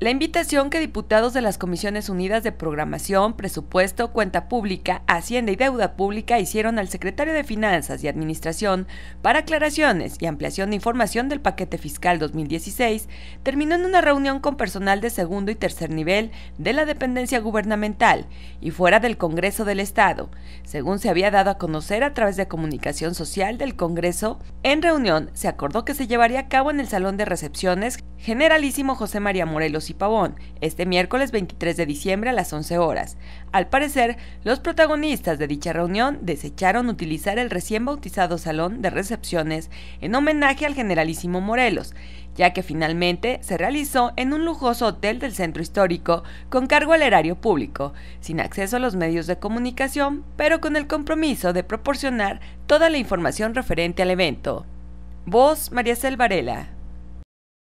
La invitación que diputados de las Comisiones Unidas de Programación, Presupuesto, Cuenta Pública, Hacienda y Deuda Pública hicieron al secretario de Finanzas y Administración para aclaraciones y ampliación de información del paquete fiscal 2016 terminó en una reunión con personal de segundo y tercer nivel de la dependencia gubernamental y fuera del Congreso del Estado, según se había dado a conocer a través de comunicación social del Congreso. En reunión se acordó que se llevaría a cabo en el Salón de Recepciones Generalísimo José María Morelos y Pavón, este miércoles 23 de diciembre a las 11 horas. Al parecer, los protagonistas de dicha reunión desecharon utilizar el recién bautizado salón de recepciones en homenaje al generalísimo Morelos, ya que finalmente se realizó en un lujoso hotel del centro histórico con cargo al erario público, sin acceso a los medios de comunicación, pero con el compromiso de proporcionar toda la información referente al evento. Voz María Selvarela